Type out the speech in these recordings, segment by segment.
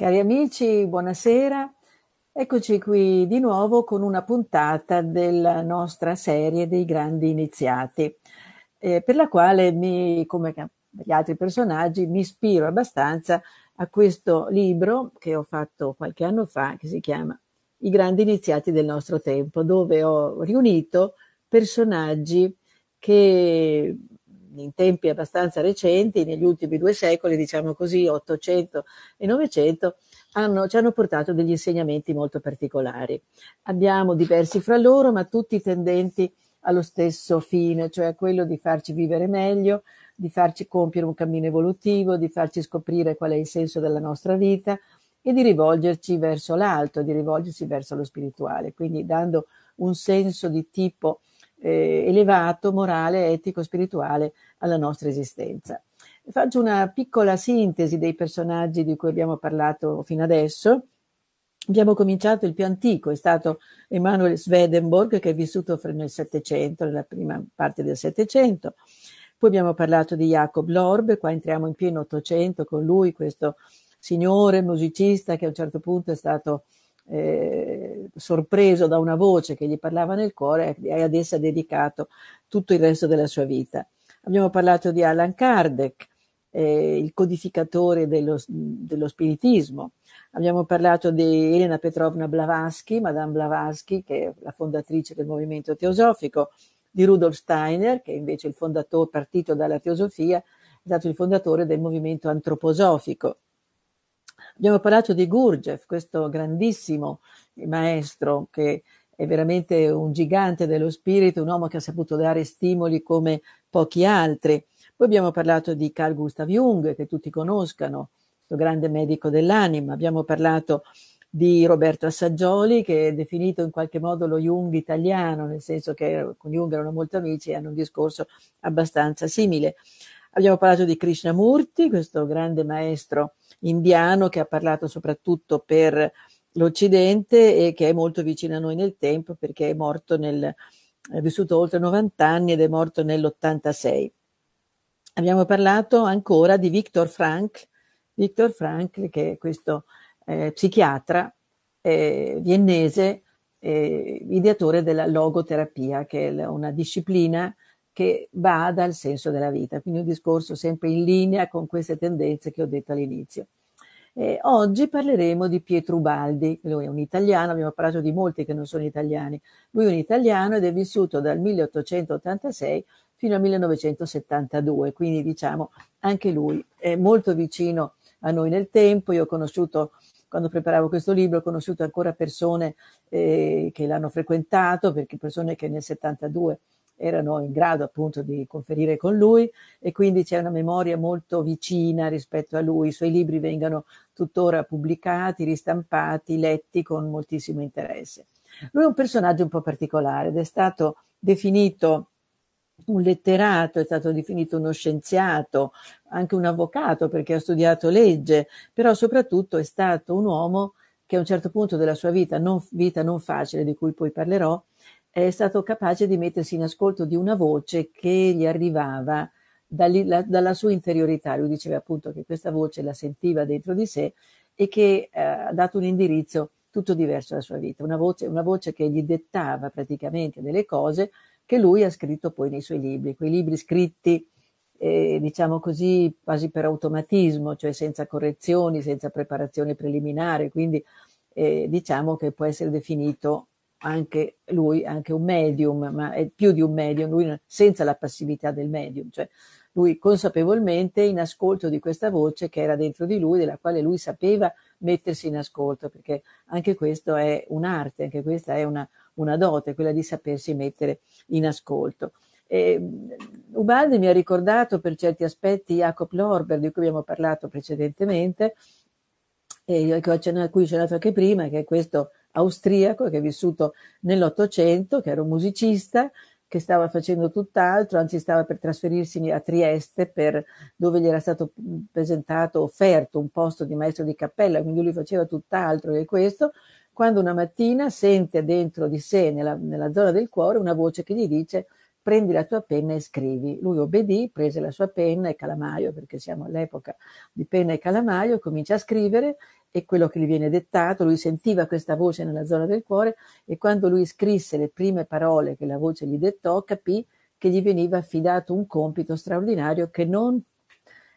Cari amici, buonasera. Eccoci qui di nuovo con una puntata della nostra serie dei grandi iniziati, eh, per la quale, mi, come gli altri personaggi, mi ispiro abbastanza a questo libro che ho fatto qualche anno fa, che si chiama I grandi iniziati del nostro tempo, dove ho riunito personaggi che in tempi abbastanza recenti, negli ultimi due secoli, diciamo così, 800 e 900, hanno, ci hanno portato degli insegnamenti molto particolari. Abbiamo diversi fra loro, ma tutti tendenti allo stesso fine, cioè a quello di farci vivere meglio, di farci compiere un cammino evolutivo, di farci scoprire qual è il senso della nostra vita e di rivolgerci verso l'alto, di rivolgersi verso lo spirituale, quindi dando un senso di tipo eh, elevato, morale, etico, spirituale alla nostra esistenza. Faccio una piccola sintesi dei personaggi di cui abbiamo parlato fino adesso. Abbiamo cominciato il più antico, è stato Emanuel Swedenborg che è vissuto nel Settecento, nella prima parte del Settecento. Poi abbiamo parlato di Jacob Lorbe, qua entriamo in pieno Ottocento con lui, questo signore musicista che a un certo punto è stato eh, sorpreso da una voce che gli parlava nel cuore e ad essa ha dedicato tutto il resto della sua vita. Abbiamo parlato di Alan Kardec, eh, il codificatore dello, dello, spiritismo. Abbiamo parlato di Elena Petrovna Blavatsky, Madame Blavatsky, che è la fondatrice del movimento teosofico, di Rudolf Steiner, che è invece è il fondatore, partito dalla teosofia, è stato il fondatore del movimento antroposofico. Abbiamo parlato di Gurgev, questo grandissimo maestro che è veramente un gigante dello spirito, un uomo che ha saputo dare stimoli come pochi altri. Poi abbiamo parlato di Carl Gustav Jung, che tutti conoscano, questo grande medico dell'anima. Abbiamo parlato di Roberto Assaggioli, che è definito in qualche modo lo Jung italiano, nel senso che con Jung erano molto amici e hanno un discorso abbastanza simile. Abbiamo parlato di Krishnamurti, questo grande maestro indiano che ha parlato soprattutto per l'Occidente e che è molto vicino a noi nel tempo perché è morto nel, è vissuto oltre 90 anni ed è morto nell'86. Abbiamo parlato ancora di Viktor Frank, Viktor Frank che è questo eh, psichiatra eh, viennese, eh, ideatore della logoterapia, che è una disciplina che bada al senso della vita, quindi un discorso sempre in linea con queste tendenze che ho detto all'inizio. Eh, oggi parleremo di Pietro Ubaldi, lui è un italiano, abbiamo parlato di molti che non sono italiani, lui è un italiano ed è vissuto dal 1886 fino al 1972, quindi diciamo anche lui è molto vicino a noi nel tempo, io ho conosciuto quando preparavo questo libro ho conosciuto ancora persone eh, che l'hanno frequentato, perché persone che nel 72 erano in grado appunto di conferire con lui e quindi c'è una memoria molto vicina rispetto a lui. I suoi libri vengono tuttora pubblicati, ristampati, letti con moltissimo interesse. Lui è un personaggio un po' particolare ed è stato definito un letterato, è stato definito uno scienziato, anche un avvocato perché ha studiato legge, però soprattutto è stato un uomo che a un certo punto della sua vita non, vita non facile, di cui poi parlerò, è stato capace di mettersi in ascolto di una voce che gli arrivava dalla sua interiorità. Lui diceva appunto che questa voce la sentiva dentro di sé e che eh, ha dato un indirizzo tutto diverso alla sua vita, una voce, una voce, che gli dettava praticamente delle cose che lui ha scritto poi nei suoi libri, quei libri scritti eh, diciamo così quasi per automatismo, cioè senza correzioni, senza preparazione preliminare, quindi eh, diciamo che può essere definito anche lui, anche un medium, ma è più di un medium, lui senza la passività del medium, cioè lui consapevolmente in ascolto di questa voce che era dentro di lui, della quale lui sapeva mettersi in ascolto, perché anche questo è un'arte, anche questa è una, una dote, quella di sapersi mettere in ascolto. E, mm, Ubaldi mi ha ricordato per certi aspetti Jacob Lorber, di cui abbiamo parlato precedentemente, e a cui ho accennato anche prima, che è questo austriaco che è vissuto nell'Ottocento, che era un musicista, che stava facendo tutt'altro, anzi stava per trasferirsi a Trieste per, dove gli era stato presentato, offerto un posto di maestro di cappella, quindi lui faceva tutt'altro che questo, quando una mattina sente dentro di sé, nella, nella zona del cuore, una voce che gli dice prendi la tua penna e scrivi. Lui obbedì, prese la sua penna e calamaio, perché siamo all'epoca di penna e calamaio, comincia a scrivere e quello che gli viene dettato, lui sentiva questa voce nella zona del cuore e quando lui scrisse le prime parole che la voce gli dettò, capì che gli veniva affidato un compito straordinario che non,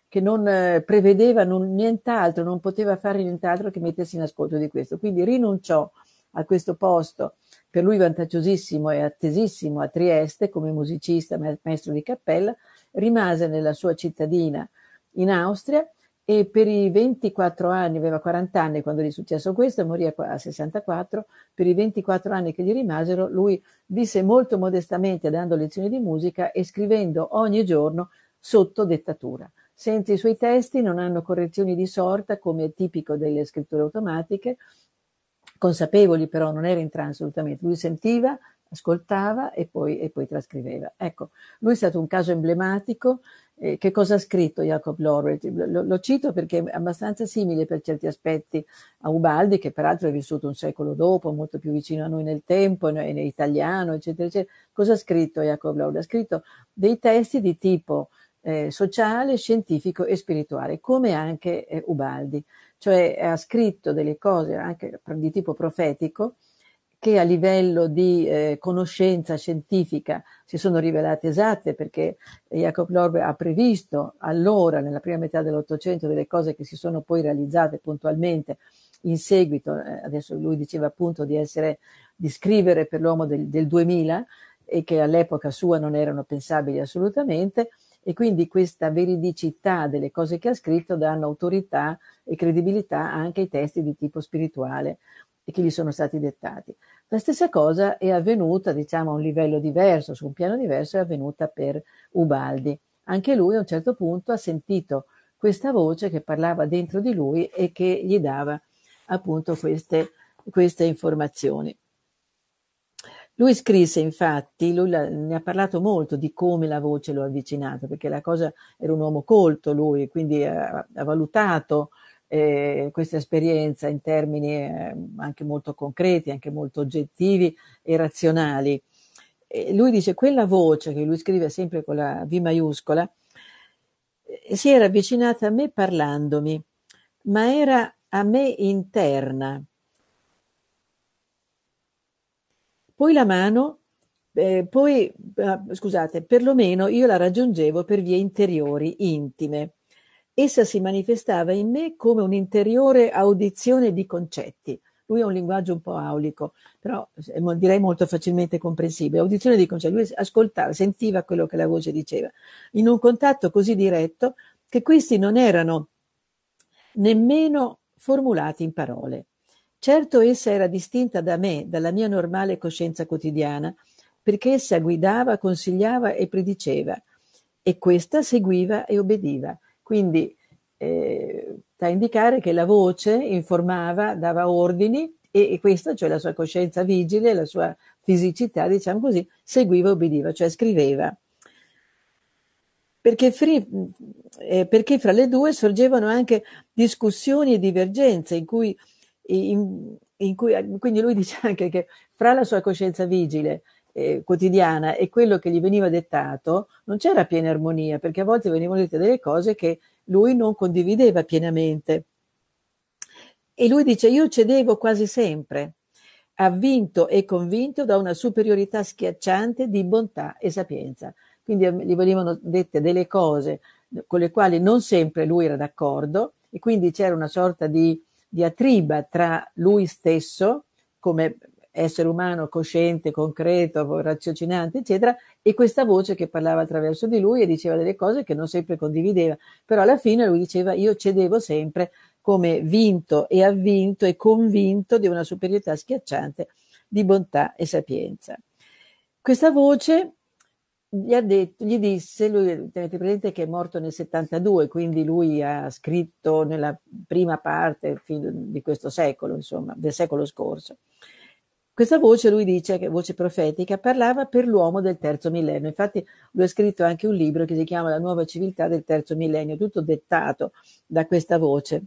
che non eh, prevedeva non, nient'altro, non poteva fare nient'altro che mettersi in ascolto di questo. Quindi rinunciò a questo posto per lui vantaggiosissimo e attesissimo a Trieste come musicista, maestro di cappella, rimase nella sua cittadina in Austria e per i 24 anni, aveva 40 anni quando gli è successo questo, morì a 64, per i 24 anni che gli rimasero lui visse molto modestamente dando lezioni di musica e scrivendo ogni giorno sotto dettatura. Senza i suoi testi non hanno correzioni di sorta come è tipico delle scritture automatiche, consapevoli però, non era in trance assolutamente, lui sentiva, ascoltava e poi, e poi trascriveva. Ecco, lui è stato un caso emblematico. Eh, che cosa ha scritto Jacob Lorret? Lo, lo, cito perché è abbastanza simile per certi aspetti a Ubaldi, che peraltro è vissuto un secolo dopo, molto più vicino a noi nel tempo, in italiano, eccetera, eccetera. Cosa ha scritto Jacob Lorret? Ha scritto dei testi di tipo eh, sociale, scientifico e spirituale, come anche eh, Ubaldi cioè eh, ha scritto delle cose anche di tipo profetico che a livello di eh, conoscenza scientifica si sono rivelate esatte perché Jacob Lorbe ha previsto allora, nella prima metà dell'Ottocento, delle cose che si sono poi realizzate puntualmente in seguito, eh, adesso lui diceva appunto di, essere, di scrivere per l'uomo del, del 2000 e che all'epoca sua non erano pensabili assolutamente, e quindi questa veridicità delle cose che ha scritto danno autorità e credibilità anche ai testi di tipo spirituale che gli sono stati dettati. La stessa cosa è avvenuta, diciamo, a un livello diverso, su un piano diverso, è avvenuta per Ubaldi. Anche lui a un certo punto ha sentito questa voce che parlava dentro di lui e che gli dava appunto queste, queste informazioni. Lui scrisse infatti, lui la, ne ha parlato molto di come la voce lo ha avvicinato, perché la cosa era un uomo colto lui, quindi ha, ha valutato eh, questa esperienza in termini eh, anche molto concreti, anche molto oggettivi e razionali. E lui dice quella voce che lui scrive sempre con la V maiuscola eh, si era avvicinata a me parlandomi, ma era a me interna Poi la mano, eh, poi, ah, scusate, perlomeno io la raggiungevo per vie interiori, intime. Essa si manifestava in me come un'interiore audizione di concetti. Lui ha un linguaggio un po' aulico, però eh, direi molto facilmente comprensibile. Audizione di concetti, lui ascoltava, sentiva quello che la voce diceva, in un contatto così diretto che questi non erano nemmeno formulati in parole. Certo essa era distinta da me, dalla mia normale coscienza quotidiana, perché essa guidava, consigliava e prediceva, e questa seguiva e obbediva. Quindi, eh, da indicare che la voce informava, dava ordini, e, e questa, cioè la sua coscienza vigile, la sua fisicità, diciamo così, seguiva e obbediva, cioè scriveva. Perché, free, eh, perché, fra le due sorgevano anche discussioni e divergenze in cui in, in cui, eh, quindi lui dice anche che fra la sua coscienza vigile eh, quotidiana e quello che gli veniva dettato non c'era piena armonia perché a volte venivano dette delle cose che lui non condivideva pienamente. E lui dice io cedevo quasi sempre, avvinto e convinto da una superiorità schiacciante di bontà e sapienza. Quindi ehm, gli venivano dette delle cose con le quali non sempre lui era d'accordo e quindi c'era una sorta di diatriba tra lui stesso, come essere umano cosciente, concreto, raziocinante, eccetera, e questa voce che parlava attraverso di lui e diceva delle cose che non sempre condivideva, però alla fine lui diceva io cedevo sempre come vinto e avvinto e convinto di una superiorità schiacciante di bontà e sapienza. Questa voce gli, ha detto, gli disse, lui, tenete presente che è morto nel 72, quindi lui ha scritto nella prima parte di questo secolo, insomma, del secolo scorso. Questa voce, lui dice, che voce profetica, parlava per l'uomo del terzo millennio. Infatti lui ha scritto anche un libro che si chiama La nuova civiltà del terzo millennio, tutto dettato da questa voce,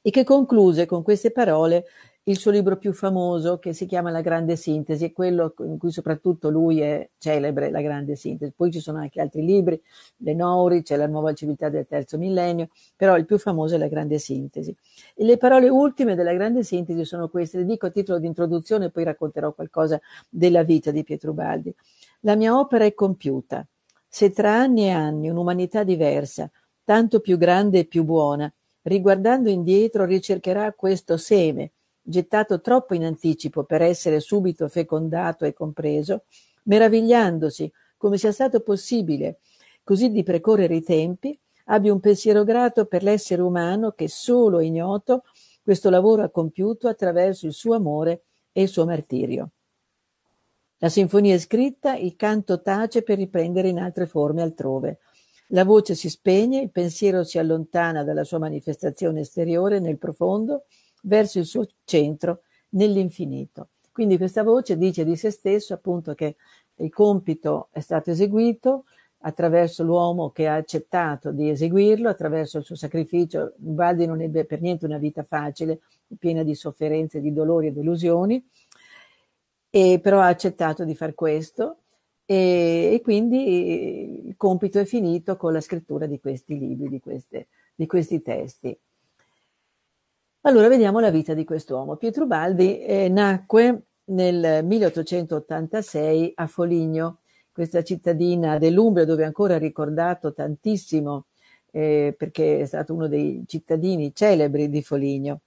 e che concluse con queste parole il suo libro più famoso che si chiama La Grande Sintesi, è quello in cui soprattutto lui è celebre, La Grande Sintesi. Poi ci sono anche altri libri, Le Nouri, c'è la nuova civiltà del terzo millennio, però il più famoso è La Grande Sintesi. E le parole ultime della Grande Sintesi sono queste, le dico a titolo di introduzione, poi racconterò qualcosa della vita di Pietro Baldi. La mia opera è compiuta. Se tra anni e anni un'umanità diversa, tanto più grande e più buona, riguardando indietro ricercherà questo seme, gettato troppo in anticipo per essere subito fecondato e compreso, meravigliandosi come sia stato possibile così di precorrere i tempi, abbia un pensiero grato per l'essere umano che solo ignoto questo lavoro ha compiuto attraverso il suo amore e il suo martirio. La sinfonia è scritta, il canto tace per riprendere in altre forme altrove. La voce si spegne, il pensiero si allontana dalla sua manifestazione esteriore nel profondo, verso il suo centro nell'infinito. Quindi questa voce dice di se stesso appunto che il compito è stato eseguito attraverso l'uomo che ha accettato di eseguirlo, attraverso il suo sacrificio. Baldi non ebbe per niente una vita facile, piena di sofferenze, di dolori e delusioni, e però ha accettato di far questo e, e, quindi il compito è finito con la scrittura di questi libri, di, queste, di questi testi. Allora vediamo la vita di quest'uomo. Pietro Baldi eh, nacque nel 1886 a Foligno, questa cittadina dell'Umbria dove è ancora ricordato tantissimo eh, perché è stato uno dei cittadini celebri di Foligno.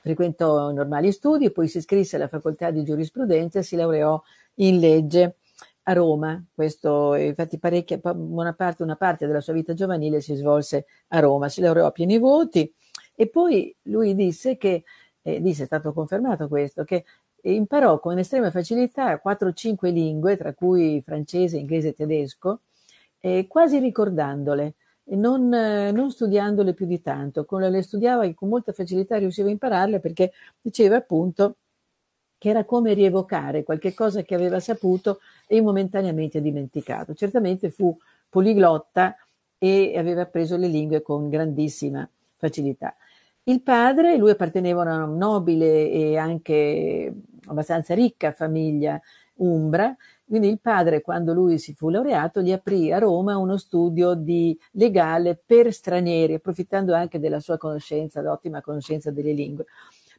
Frequentò normali studi, poi si iscrisse alla facoltà di giurisprudenza e si laureò in legge a Roma. Questo, infatti, parecchia, buona parte, una parte della sua vita giovanile si svolse a Roma. Si laureò a pieni voti, e poi lui disse che, eh, disse, è stato confermato questo, che imparò con estrema facilità 4-5 lingue, tra cui francese, inglese e tedesco, eh, quasi ricordandole, non, eh, non, studiandole più di tanto. Con le studiava e con molta facilità riusciva a impararle perché diceva appunto che era come rievocare qualche cosa che aveva saputo e momentaneamente dimenticato. Certamente fu poliglotta e aveva appreso le lingue con grandissima facilità. Il padre, lui apparteneva a una nobile e anche abbastanza ricca famiglia umbra, quindi il padre, quando lui si fu laureato, gli aprì a Roma uno studio di legale per stranieri, approfittando anche della sua conoscenza, l'ottima conoscenza delle lingue.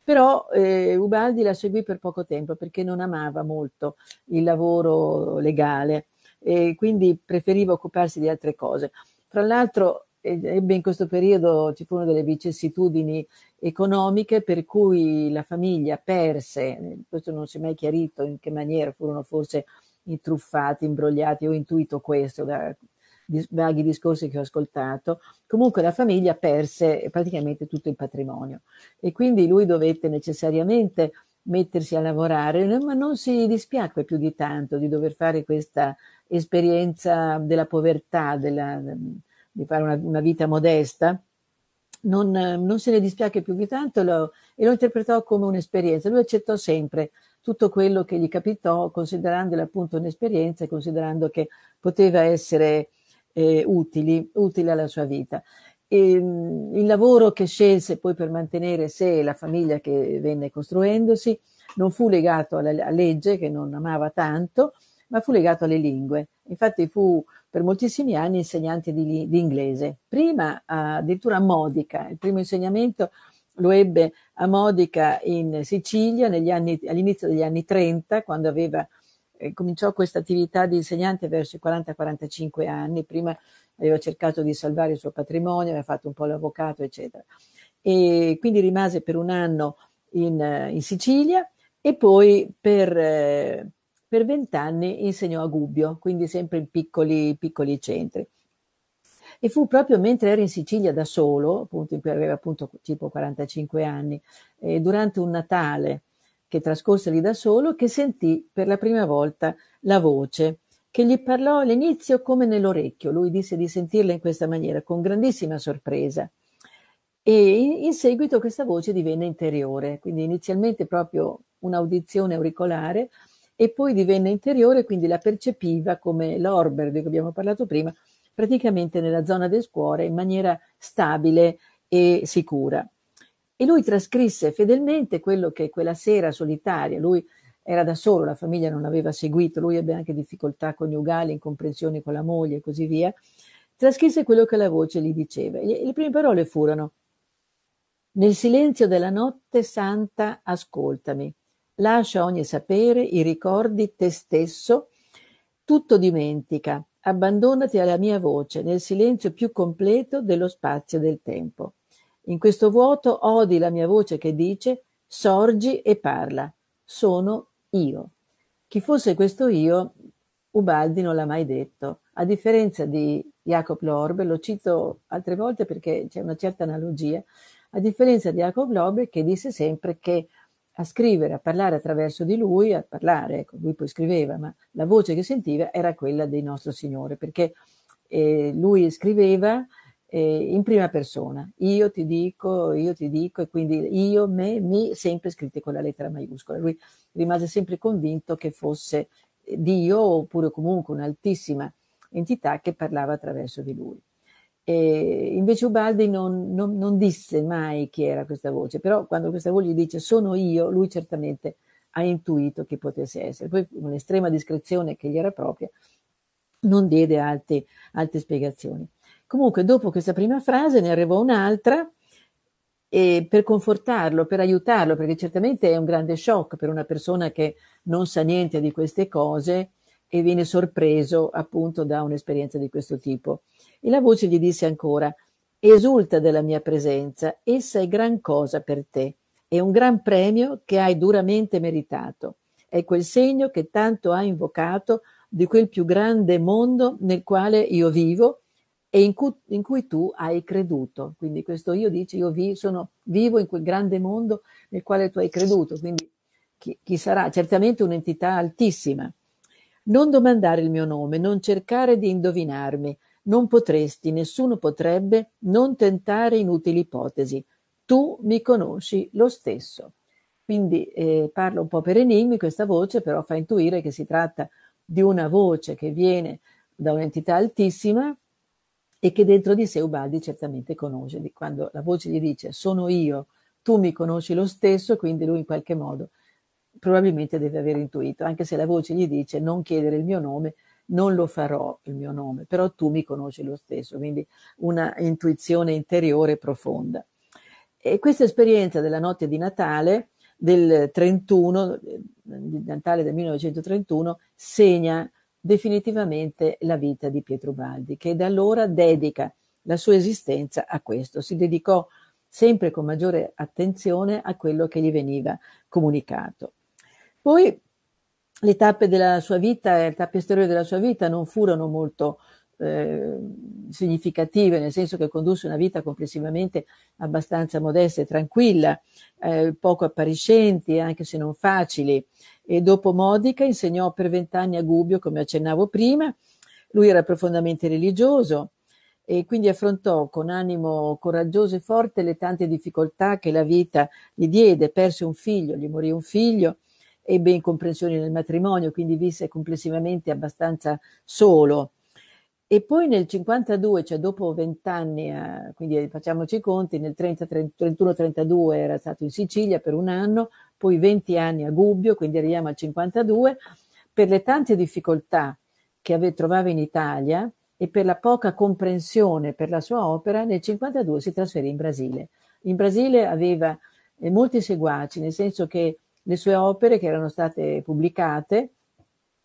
Però eh, Ubaldi la seguì per poco tempo perché non amava molto il lavoro legale e quindi preferiva occuparsi di altre cose. Fra l'altro ebbe in questo periodo, ci furono delle vicissitudini economiche per cui la famiglia perse, eh, questo non si è mai chiarito in che maniera, furono forse intruffati, imbrogliati, ho intuito questo da vaghi discorsi che ho ascoltato, comunque la famiglia perse praticamente tutto il patrimonio e quindi lui dovette necessariamente mettersi a lavorare, ma non si dispiacque più di tanto di dover fare questa esperienza della povertà, della, di fare una, una vita modesta, non, non, se ne dispiace più di tanto lo, e lo interpretò come un'esperienza. Lui accettò sempre tutto quello che gli capitò, considerandolo appunto un'esperienza e considerando che poteva essere eh, utili, utile alla sua vita. E, mm, il lavoro che scelse poi per mantenere sé e la famiglia che venne costruendosi non fu legato alla legge che non amava tanto, ma fu legato alle lingue. Infatti fu per moltissimi anni insegnante di, di inglese, prima addirittura a Modica, il primo insegnamento lo ebbe a Modica in Sicilia anni, all'inizio degli anni 30, quando aveva, eh, cominciò questa attività di insegnante verso i 40-45 anni, prima aveva cercato di salvare il suo patrimonio, aveva fatto un po' l'avvocato, eccetera. E quindi rimase per un anno in, eh, in Sicilia e poi per... Eh, per vent'anni insegnò a Gubbio, quindi sempre in piccoli, piccoli centri. E fu proprio mentre era in Sicilia da solo, appunto, in cui aveva appunto tipo 45 anni, eh, durante un Natale che trascorse lì da solo, che sentì per la prima volta la voce che gli parlò all'inizio come nell'orecchio. Lui disse di sentirla in questa maniera, con grandissima sorpresa. E in seguito questa voce divenne interiore, quindi inizialmente proprio un'audizione auricolare, e poi divenne interiore, quindi la percepiva come l'orber di cui abbiamo parlato prima, praticamente nella zona del cuore in maniera stabile e sicura. E lui trascrisse fedelmente quello che quella sera solitaria, lui era da solo, la famiglia non aveva seguito, lui ebbe anche difficoltà coniugali, incomprensioni con la moglie e così via, trascrisse quello che la voce gli diceva. E le prime parole furono, nel silenzio della notte santa ascoltami. Lascia ogni sapere, i ricordi, te stesso, tutto dimentica. Abbandonati alla mia voce, nel silenzio più completo dello spazio e del tempo. In questo vuoto odi la mia voce che dice, sorgi e parla. Sono io. Chi fosse questo io, Ubaldi non l'ha mai detto. A differenza di Jacob Lorbe, lo cito altre volte perché c'è una certa analogia, a differenza di Jacob Lorbe che disse sempre che a scrivere, a parlare attraverso di lui, a parlare, ecco, lui poi scriveva, ma la voce che sentiva era quella del nostro Signore, perché eh, lui scriveva eh, in prima persona, io ti dico, io ti dico, e quindi io, me, mi, sempre scritti con la lettera maiuscola. Lui rimase sempre convinto che fosse Dio oppure comunque un'altissima entità che parlava attraverso di lui. E invece Ubaldi non, non, non, disse mai chi era questa voce, però quando questa voce gli dice sono io, lui certamente ha intuito chi potesse essere. Poi con estrema discrezione che gli era propria, non diede altre, altre spiegazioni. Comunque, dopo questa prima frase ne arrivò un'altra e per confortarlo, per aiutarlo, perché certamente è un grande shock per una persona che non sa niente di queste cose, e viene sorpreso appunto da un'esperienza di questo tipo. E la voce gli disse ancora, esulta della mia presenza, essa è gran cosa per te, è un gran premio che hai duramente meritato, è quel segno che tanto hai invocato di quel più grande mondo nel quale io vivo e in cui, in cui tu hai creduto. Quindi questo io dice, io vi, sono, vivo in quel grande mondo nel quale tu hai creduto, quindi chi, chi sarà? Certamente un'entità altissima, non domandare il mio nome, non cercare di indovinarmi. Non potresti, nessuno potrebbe, non tentare inutili ipotesi. Tu mi conosci lo stesso. Quindi eh, parla un po' per enigmi questa voce, però fa intuire che si tratta di una voce che viene da un'entità altissima e che dentro di sé Ubaldi certamente conosce. Quando la voce gli dice sono io, tu mi conosci lo stesso, quindi lui in qualche modo probabilmente deve aver intuito, anche se la voce gli dice non chiedere il mio nome, non lo farò il mio nome, però tu mi conosci lo stesso, quindi una intuizione interiore profonda. E questa esperienza della notte di Natale del 31, di Natale del 1931, segna definitivamente la vita di Pietro Baldi, che da allora dedica la sua esistenza a questo, si dedicò sempre con maggiore attenzione a quello che gli veniva comunicato. Poi le tappe della sua vita, le eh, tappe esteriori della sua vita non furono molto eh, significative, nel senso che condusse una vita complessivamente abbastanza modesta e tranquilla, eh, poco appariscenti, anche se non facili. E dopo Modica insegnò per vent'anni a Gubbio, come accennavo prima. Lui era profondamente religioso e quindi affrontò con animo coraggioso e forte le tante difficoltà che la vita gli diede. Perse un figlio, gli morì un figlio, ebbe incomprensioni nel matrimonio, quindi visse complessivamente abbastanza solo. E poi nel 52, cioè dopo vent'anni, eh, quindi facciamoci i conti, nel 31-32 era stato in Sicilia per un anno, poi 20 anni a Gubbio, quindi arriviamo al 52, per le tante difficoltà che ave, trovava in Italia e per la poca comprensione per la sua opera, nel 52 si trasferì in Brasile. In Brasile aveva eh, molti seguaci, nel senso che le sue opere, che erano state pubblicate,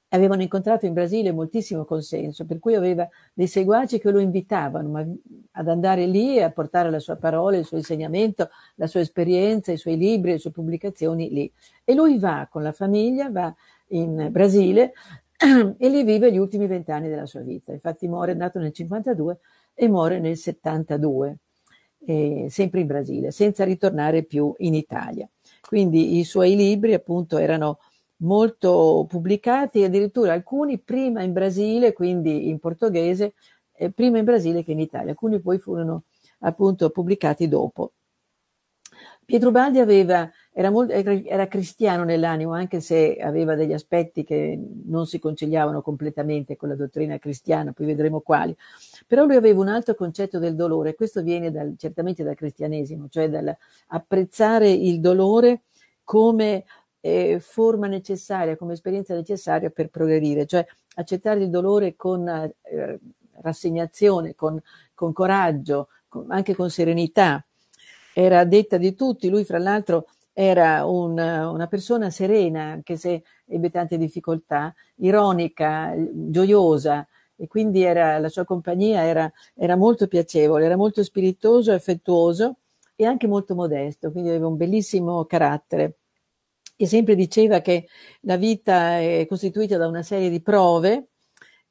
avevano incontrato in Brasile moltissimo consenso, per cui aveva dei seguaci che lo invitavano ad andare lì e a portare la sua parola, il suo insegnamento, la sua esperienza, i suoi libri, le sue pubblicazioni lì. E lui va con la famiglia, va in Brasile e lì vive gli ultimi vent'anni della sua vita. Infatti muore, è nato nel 52 e muore nel 72, eh, sempre in Brasile, senza ritornare più in Italia. Quindi i suoi libri appunto erano molto pubblicati, addirittura alcuni prima in Brasile, quindi in portoghese, eh, prima in Brasile che in Italia, alcuni poi furono appunto pubblicati dopo. Pietro Baldi aveva era, molto, era cristiano nell'animo, anche se aveva degli aspetti che non si conciliavano completamente con la dottrina cristiana, poi vedremo quali. Però lui aveva un altro concetto del dolore, questo viene dal, certamente dal cristianesimo, cioè dall'apprezzare il dolore come eh, forma necessaria, come esperienza necessaria per progredire, cioè accettare il dolore con eh, rassegnazione, con, con coraggio, con, anche con serenità. Era detta di tutti, lui fra l'altro era una, una persona serena, anche se ebbe tante difficoltà, ironica, gioiosa, e quindi era, la sua compagnia era, era, molto piacevole, era molto spiritoso, affettuoso e anche molto modesto, quindi aveva un bellissimo carattere. E sempre diceva che la vita è costituita da una serie di prove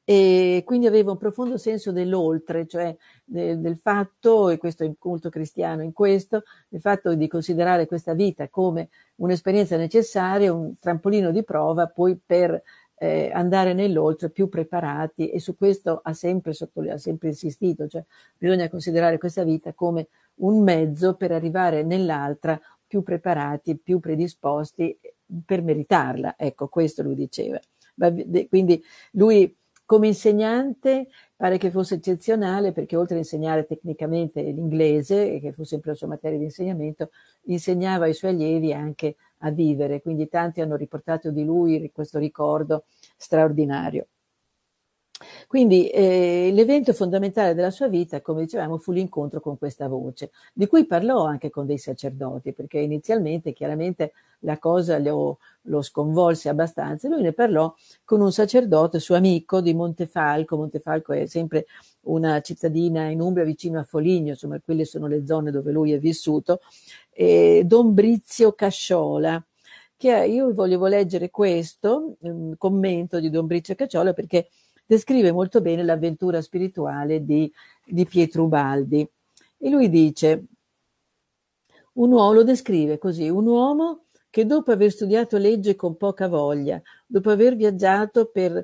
e quindi aveva un profondo senso dell'oltre, cioè de, del fatto, e questo è il culto cristiano in questo, il fatto di considerare questa vita come un'esperienza necessaria, un trampolino di prova poi per eh, andare nell'oltre più preparati e su questo ha sempre, ha sempre insistito, cioè bisogna considerare questa vita come un mezzo per arrivare nell'altra più preparati, più predisposti per meritarla, ecco questo lui diceva. Quindi lui come insegnante pare che fosse eccezionale perché oltre a insegnare tecnicamente l'inglese, che fu sempre la sua materia di insegnamento, insegnava ai suoi allievi anche a vivere, quindi tanti hanno riportato di lui questo ricordo straordinario. Quindi eh, l'evento fondamentale della sua vita, come dicevamo, fu l'incontro con questa voce, di cui parlò anche con dei sacerdoti, perché inizialmente chiaramente la cosa lo, lo sconvolse abbastanza. Lui ne parlò con un sacerdote suo amico di Montefalco. Montefalco è sempre una cittadina in Umbria vicino a Foligno, insomma, quelle sono le zone dove lui è vissuto, eh, Don Brizio Casciola io volevo leggere questo mm, commento di Don Brizio Casciola perché descrive molto bene l'avventura spirituale di, di Pietro Ubaldi. E lui dice, un uomo lo descrive così, un uomo che dopo aver studiato legge con poca voglia, dopo aver viaggiato per,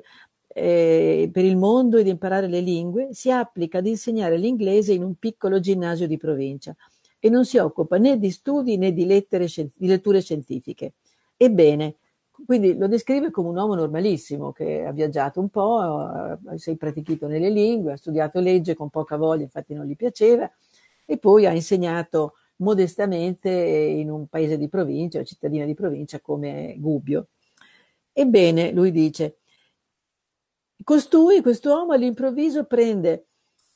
eh, per il mondo ed imparare le lingue, si applica ad insegnare l'inglese in un piccolo ginnasio di provincia e non si occupa né di studi né di, scien- di letture scientifiche. Ebbene, quindi lo descrive come un uomo normalissimo che ha viaggiato un po', si è impratichito nelle lingue, ha studiato legge con poca voglia, infatti non gli piaceva, e poi ha insegnato modestamente in un paese di provincia, una cittadina di provincia come Gubbio. Ebbene, lui dice, costui, quest'uomo all'improvviso prende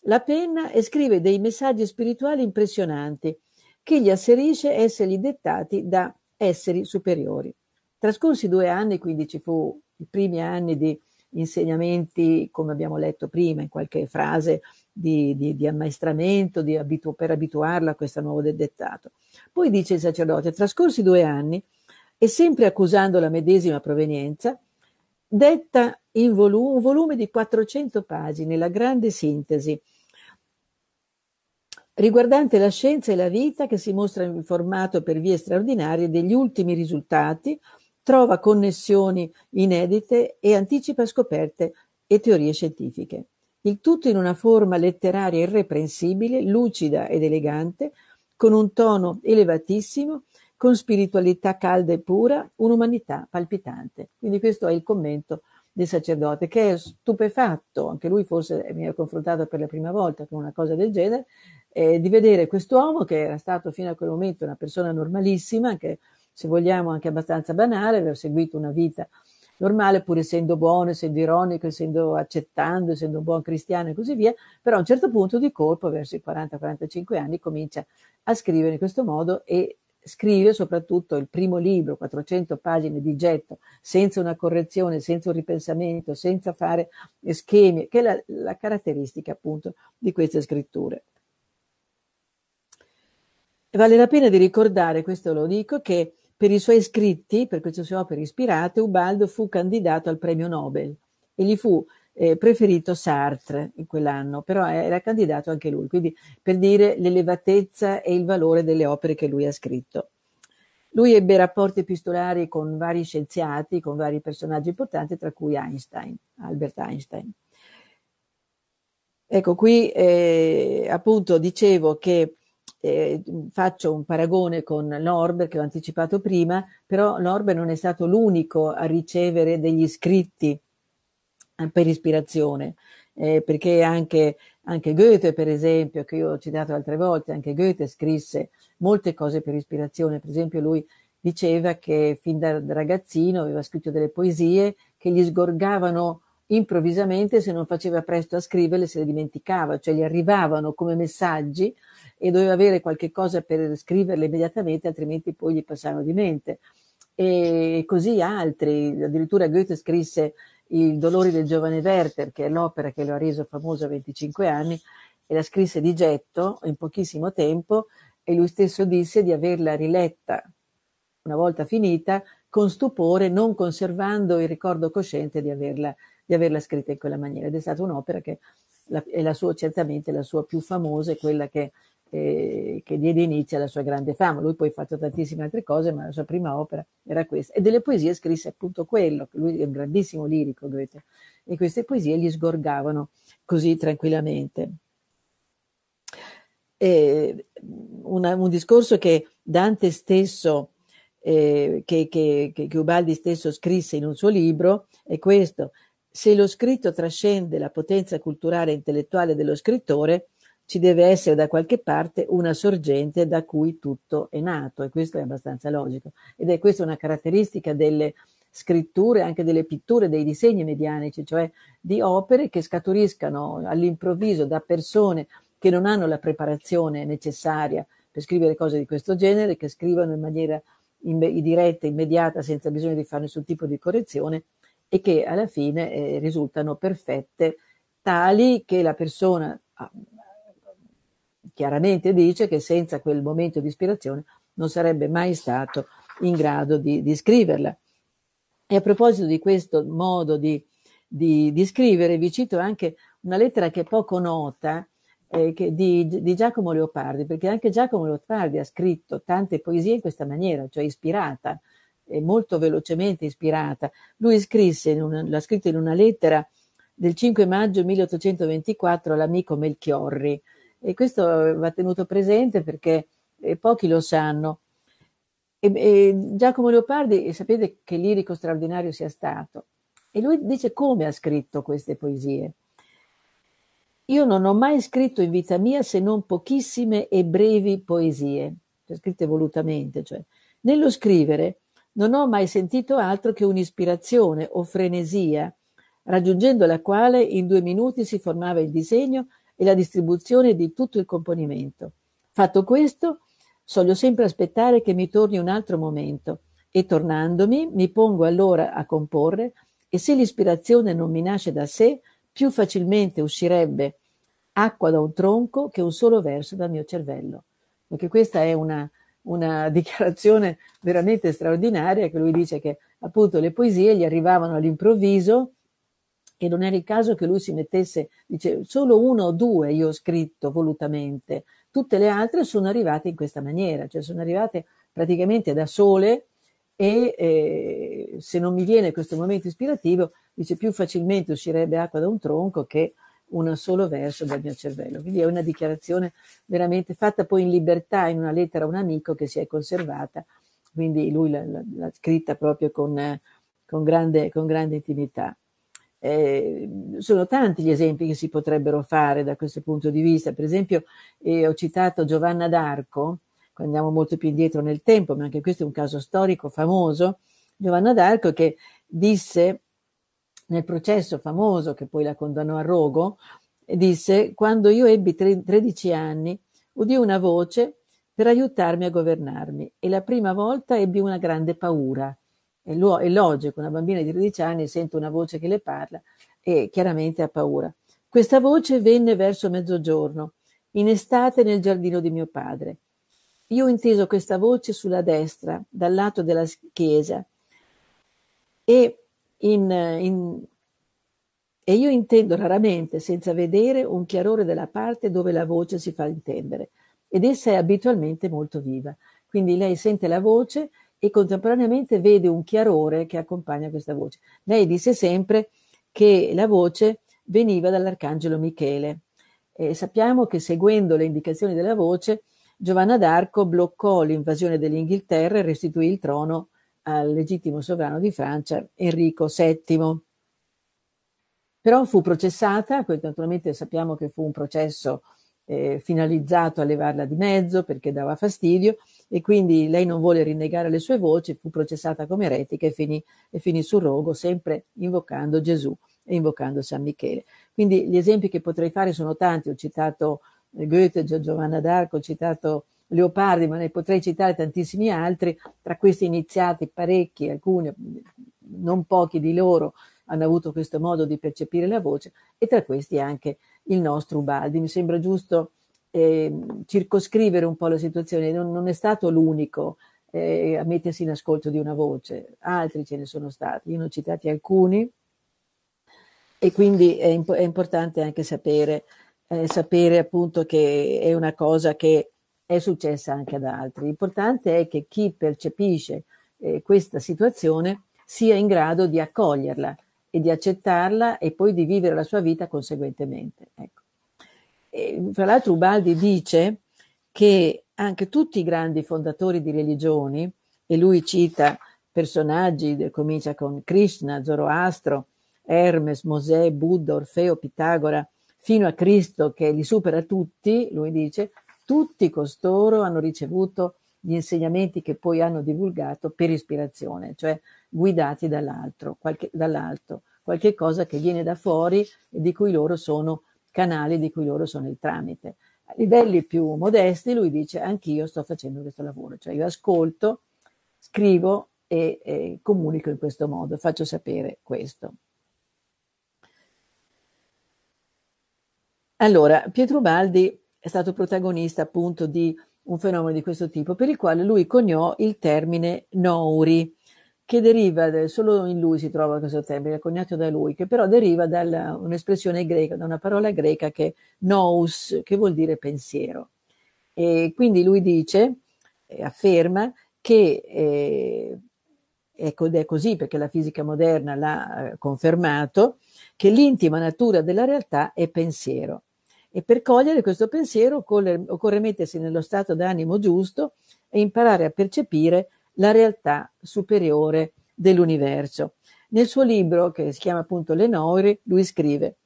la penna e scrive dei messaggi spirituali impressionanti che gli asserisce essergli dettati da esseri superiori. Trascorsi due anni, quindi ci fu i primi anni di insegnamenti, come abbiamo letto prima in qualche frase, di, di, di ammaestramento di abitu- per abituarla a questo nuovo dettato. Poi dice il sacerdote, trascorsi due anni, e sempre accusando la medesima provenienza, detta in volu- un volume di 400 pagine, la grande sintesi, riguardante la scienza e la vita che si mostra informato per vie straordinarie degli ultimi risultati, trova connessioni inedite e anticipa scoperte e teorie scientifiche. Il tutto in una forma letteraria irreprensibile, lucida ed elegante, con un tono elevatissimo, con spiritualità calda e pura, un'umanità palpitante. Quindi questo è il commento del sacerdote che è stupefatto, anche lui forse mi ha confrontato per la prima volta con una cosa del genere, eh, di vedere quest'uomo che era stato fino a quel momento una persona normalissima, che se vogliamo anche abbastanza banale, aver seguito una vita normale, pur essendo buono, essendo ironico, essendo accettando, essendo un buon cristiano e così via, però a un certo punto di colpo, verso i 40-45 anni, comincia a scrivere in questo modo e scrive soprattutto il primo libro, 400 pagine di getto, senza una correzione, senza un ripensamento, senza fare schemi, che è la, la caratteristica appunto di queste scritture. Vale la pena di ricordare, questo lo dico, che per i suoi scritti, per queste sue opere ispirate, Ubaldo fu candidato al premio Nobel e gli fu eh, preferito Sartre in quell'anno, però era candidato anche lui, quindi per dire l'elevatezza e il valore delle opere che lui ha scritto. Lui ebbe rapporti epistolari con vari scienziati, con vari personaggi importanti, tra cui Einstein, Albert Einstein. Ecco, qui eh, appunto dicevo che eh, faccio un paragone con Norber che ho anticipato prima, però Norber non è stato l'unico a ricevere degli scritti eh, per ispirazione, eh, perché anche, anche, Goethe, per esempio, che io ho citato altre volte, anche Goethe scrisse molte cose per ispirazione, per esempio lui diceva che fin da ragazzino aveva scritto delle poesie che gli sgorgavano improvvisamente se non faceva presto a scriverle se le dimenticava, cioè gli arrivavano come messaggi e doveva avere qualche cosa per scriverle immediatamente, altrimenti poi gli passavano di mente. E così altri, addirittura Goethe scrisse I dolori del giovane Werther, che è l'opera che lo ha reso famoso a 25 anni, e la scrisse di getto in pochissimo tempo e lui stesso disse di averla riletta una volta finita con stupore, non conservando il ricordo cosciente di averla, di averla scritta in quella maniera. Ed è stata un'opera che la, è la sua, certamente la sua più famosa, è quella che che diede inizio alla sua grande fama. Lui poi ha fatto tantissime altre cose, ma la sua prima opera era questa. E delle poesie scrisse appunto quello, che lui è un grandissimo lirico, Goethe, e queste poesie gli sgorgavano così tranquillamente. Una, un discorso che Dante stesso, eh, che, che, che Ubaldi stesso scrisse in un suo libro, è questo. Se lo scritto trascende la potenza culturale e intellettuale dello scrittore, ci deve essere da qualche parte una sorgente da cui tutto è nato e questo è abbastanza logico. Ed è questa una caratteristica delle scritture, anche delle pitture, dei disegni medianici, cioè di opere che scaturiscano all'improvviso da persone che non hanno la preparazione necessaria per scrivere cose di questo genere, che scrivano in maniera in diretta, immediata, senza bisogno di fare nessun tipo di correzione e che alla fine eh, risultano perfette, tali che la persona ah, chiaramente dice che senza quel momento di ispirazione non sarebbe mai stato in grado di, di scriverla. E a proposito di questo modo di, di, di, scrivere, vi cito anche una lettera che è poco nota eh, che, di, di, Giacomo Leopardi, perché anche Giacomo Leopardi ha scritto tante poesie in questa maniera, cioè ispirata, eh, molto velocemente ispirata. Lui scrisse, una, l'ha scritto in una lettera del 5 maggio 1824 all'amico Melchiorri, e questo va tenuto presente perché eh, pochi lo sanno. E, e Giacomo Leopardi, eh, sapete che lirico straordinario sia stato, e lui dice come ha scritto queste poesie. Io non ho mai scritto in vita mia se non pochissime e brevi poesie, cioè scritte volutamente. Cioè. Nello scrivere non ho mai sentito altro che un'ispirazione o frenesia, raggiungendo la quale in due minuti si formava il disegno e la distribuzione di tutto il componimento. Fatto questo, soglio sempre aspettare che mi torni un altro momento e tornandomi mi pongo allora a comporre e se l'ispirazione non mi nasce da sé, più facilmente uscirebbe acqua da un tronco che un solo verso dal mio cervello. Perché questa è una, una dichiarazione veramente straordinaria che lui dice che appunto le poesie gli arrivavano all'improvviso e non era il caso che lui si mettesse, dice, solo uno o due io ho scritto volutamente, tutte le altre sono arrivate in questa maniera, cioè sono arrivate praticamente da sole e eh, se non mi viene questo momento ispirativo, dice più facilmente uscirebbe acqua da un tronco che un solo verso dal mio cervello. Quindi è una dichiarazione veramente fatta poi in libertà in una lettera a un amico che si è conservata, quindi lui l'ha, scritta proprio con, con, grande, con grande intimità. Eh, sono tanti gli esempi che si potrebbero fare da questo punto di vista. Per esempio, eh, ho citato Giovanna d'Arco, andiamo molto più indietro nel tempo, ma anche questo è un caso storico famoso. Giovanna d'Arco che disse nel processo famoso che poi la condannò a rogo, disse: Quando io ebbi 13 anni, udì una voce per aiutarmi a governarmi e la prima volta ebbi una grande paura è, lo- è logico, una bambina di 13 anni sente una voce che le parla e chiaramente ha paura. Questa voce venne verso mezzogiorno, in estate nel giardino di mio padre. Io ho inteso questa voce sulla destra, dal lato della chiesa, e, in, in, e io intendo raramente, senza vedere, un chiarore della parte dove la voce si fa intendere, ed essa è abitualmente molto viva. Quindi lei sente la voce e contemporaneamente vede un chiarore che accompagna questa voce. Lei disse sempre che la voce veniva dall'arcangelo Michele. E sappiamo che seguendo le indicazioni della voce, Giovanna d'Arco bloccò l'invasione dell'Inghilterra e restituì il trono al legittimo sovrano di Francia Enrico VII. Però fu processata, naturalmente sappiamo che fu un processo eh, finalizzato a levarla di mezzo perché dava fastidio, e quindi lei non vuole rinnegare le sue voci, fu processata come eretica e finì, e finì sul rogo, sempre invocando Gesù e invocando San Michele. Quindi gli esempi che potrei fare sono tanti, ho citato eh, Goethe, Giovanna d'Arco, ho citato Leopardi, ma ne potrei citare tantissimi altri, tra questi iniziati parecchi, alcuni, non pochi di loro hanno avuto questo modo di percepire la voce e tra questi anche il nostro Ubaldi. Mi sembra giusto eh, circoscrivere un po' la situazione, non, non è stato l'unico eh, a mettersi in ascolto di una voce, altri ce ne sono stati, io ne ho citati alcuni e quindi è, imp- è importante anche sapere, eh, sapere appunto che è una cosa che è successa anche ad altri. L'importante è che chi percepisce eh, questa situazione sia in grado di accoglierla e di accettarla e poi di vivere la sua vita conseguentemente. Ecco fra l'altro Ubaldi dice che anche tutti i grandi fondatori di religioni, e lui cita personaggi, comincia con Krishna, Zoroastro, Hermes, Mosè, Buddha, Orfeo, Pitagora, fino a Cristo che li supera tutti, lui dice, tutti costoro hanno ricevuto gli insegnamenti che poi hanno divulgato per ispirazione, cioè guidati dall'altro, qualche, dall'alto, qualche cosa che viene da fuori e di cui loro sono canali di cui loro sono il tramite. A livelli più modesti lui dice anch'io sto facendo questo lavoro, cioè io ascolto, scrivo e, e comunico in questo modo, faccio sapere questo. Allora, Pietro Baldi è stato protagonista appunto di un fenomeno di questo tipo per il quale lui coniò il termine nouri, che deriva, solo in lui si trova questo termine, coniato da lui, che però deriva da un'espressione greca, da una parola greca che è nous, che vuol dire pensiero. E quindi lui dice, afferma, che eh, è così perché la fisica moderna l'ha eh, confermato, che l'intima natura della realtà è pensiero. E per cogliere questo pensiero occorre, occorre mettersi nello stato d'animo giusto e imparare a percepire la realtà superiore dell'universo. Nel suo libro, che si chiama appunto Le Noire, lui scrive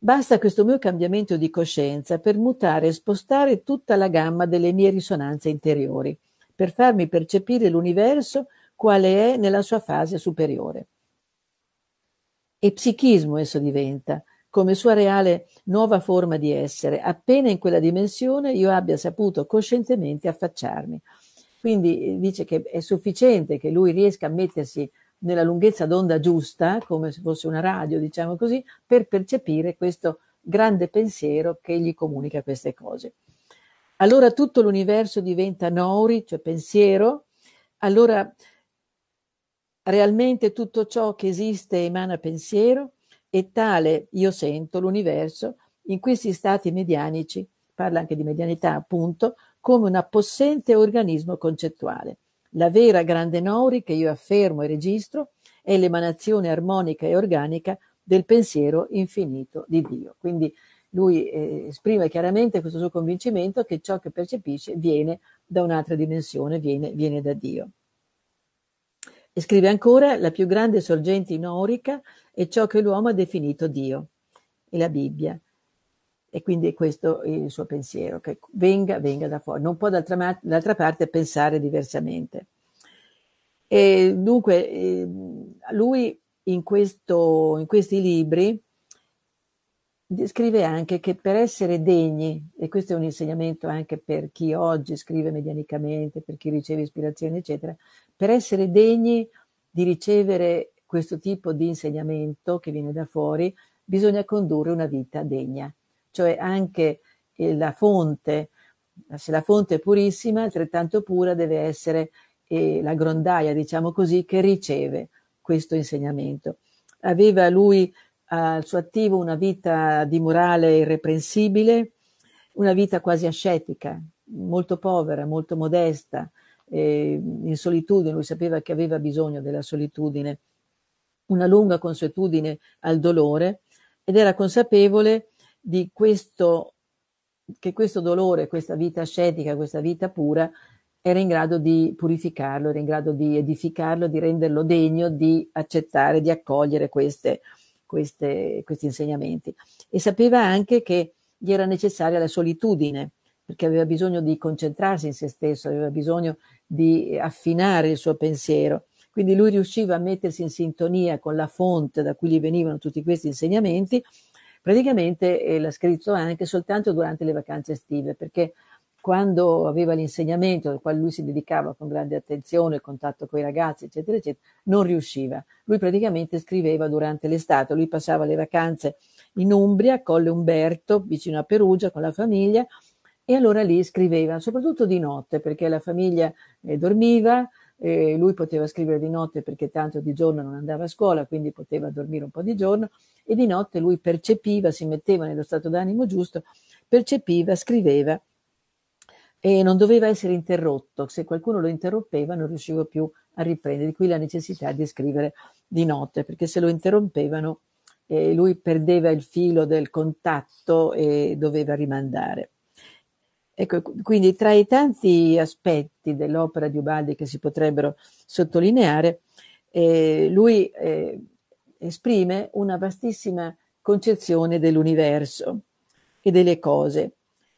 Basta questo mio cambiamento di coscienza per mutare e spostare tutta la gamma delle mie risonanze interiori, per farmi percepire l'universo quale è nella sua fase superiore. E psichismo esso diventa, come sua reale nuova forma di essere, appena in quella dimensione io abbia saputo coscientemente affacciarmi. Quindi eh, dice che è sufficiente che lui riesca a mettersi nella lunghezza d'onda giusta, come se fosse una radio, diciamo così, per percepire questo grande pensiero che gli comunica queste cose. Allora tutto l'universo diventa nori, cioè pensiero, allora realmente tutto ciò che esiste emana pensiero e tale io sento l'universo in questi stati medianici, parla anche di medianità appunto, come un possente organismo concettuale. La vera grande Nouri che io affermo e registro è l'emanazione armonica e organica del pensiero infinito di Dio. Quindi lui eh, esprime chiaramente questo suo convincimento che ciò che percepisce viene da un'altra dimensione, viene, viene da Dio. E scrive ancora, la più grande sorgente in inorica è ciò che l'uomo ha definito Dio, e la Bibbia. E quindi questo è il suo pensiero, che venga, venga da fuori. Non può d'altra, d'altra parte pensare diversamente. E dunque, ehm, lui in, questo, in questi libri scrive anche che per essere degni, e questo è un insegnamento anche per chi oggi scrive medianicamente, per chi riceve ispirazione, eccetera, per essere degni di ricevere questo tipo di insegnamento che viene da fuori, bisogna condurre una vita degna cioè anche eh, la fonte, se la fonte è purissima, altrettanto pura deve essere eh, la grondaia, diciamo così, che riceve questo insegnamento. Aveva lui al suo attivo una vita di morale irreprensibile, una vita quasi ascetica, molto povera, molto modesta, eh, in solitudine, lui sapeva che aveva bisogno della solitudine, una lunga consuetudine al dolore ed era consapevole che di questo, che questo dolore, questa vita ascetica, questa vita pura, era in grado di purificarlo, era in grado di edificarlo, di renderlo degno di accettare, di accogliere queste, queste, questi insegnamenti. E sapeva anche che gli era necessaria la solitudine, perché aveva bisogno di concentrarsi in se stesso, aveva bisogno di affinare il suo pensiero. Quindi lui riusciva a mettersi in sintonia con la fonte da cui gli venivano tutti questi insegnamenti Praticamente eh, l'ha scritto anche soltanto durante le vacanze estive, perché quando aveva l'insegnamento, al quale lui si dedicava con grande attenzione, il contatto con i ragazzi, eccetera, eccetera, non riusciva. Lui praticamente scriveva durante l'estate, lui passava le vacanze in Umbria, a Colle Umberto, vicino a Perugia, con la famiglia, e allora lì scriveva, soprattutto di notte, perché la famiglia eh, dormiva, eh, lui poteva scrivere di notte perché tanto di giorno non andava a scuola, quindi poteva dormire un po' di giorno e di notte lui percepiva, si metteva nello stato d'animo giusto, percepiva, scriveva e non doveva essere interrotto, se qualcuno lo interrompeva non riuscivo più a riprendere, di qui la necessità di scrivere di notte, perché se lo interrompevano eh, lui perdeva il filo del contatto e doveva rimandare. Ecco, quindi tra i tanti aspetti dell'opera di Ubaldi che si potrebbero sottolineare, eh, lui eh, esprime una vastissima concezione dell'universo e delle cose,